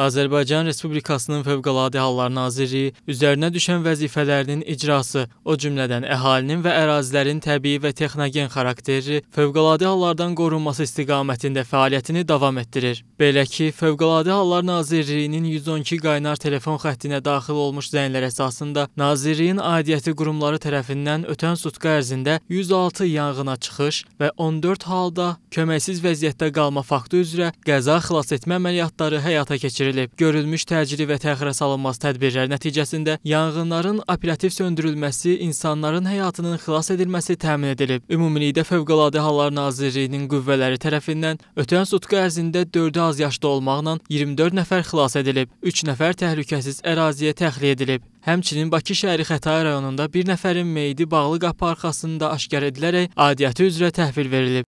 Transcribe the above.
Azərbaycan Respublikasının Fövqəladə Hallar Nazirliyi üzərinə düşən vəzifələrinin icrası, o cümlədən əhalinin və ərazilərin təbii və texnogen xarakterli fövqəladə hallardan qorunması istiqamətində fəaliyyətini davam etdirir. Belə ki, Fövqəladə Hallar Nazirliyinin 112 qaynar telefon xəttinə daxil olmuş zənglər əsasında Nazirliyin aidiyyəti qurumları tərəfindən ötən sutka ərzində 106 yanğına çıxış və 14 halda köməksiz vəziyyətdə qalma faktı üzrə qəza xilasetmə əməliyyatları həyata keçirilib keçirilib. Görülmüş təcili və təxirəsalınmaz tədbirlər nəticəsində yanğınların operativ söndürülməsi, insanların həyatının xilas edilməsi təmin edilib. Ümumilikdə Fövqəladə Hallar Nazirliyinin qüvvələri tərəfindən ötən sutqa ərzində 4-ü az yaşlı olmaqla 24 nəfər xilas edilib, 3 nəfər təhlükəsiz əraziyə təxliyə edilib. Həmçinin Bakı şəhəri Xətai rayonunda bir nəfərin meyidi bağlı qapı arxasında aşkar edilərək adiyyəti üzrə təhvil verilib.